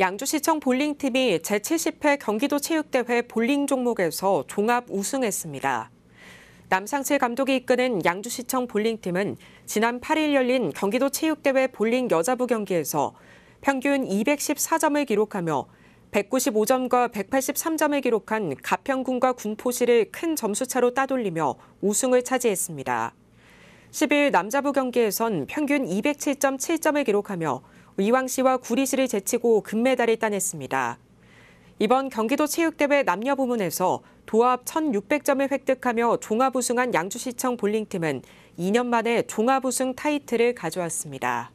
양주시청 볼링팀이 제70회 경기도 체육대회 볼링 종목에서 종합 우승했습니다. 남상철 감독이 이끄는 양주시청 볼링팀은 지난 8일 열린 경기도 체육대회 볼링 여자부 경기에서 평균 214점을 기록하며 195점과 183점을 기록한 가평군과 군포시를 큰 점수차로 따돌리며 우승을 차지했습니다. 10일 남자부 경기에선 평균 207.7점을 기록하며 이왕 씨와 구리 씨를 제치고 금메달을 따냈습니다. 이번 경기도 체육대회 남녀 부문에서 도합 1,600점을 획득하며 종합 우승한 양주시청 볼링팀은 2년 만에 종합 우승 타이틀을 가져왔습니다.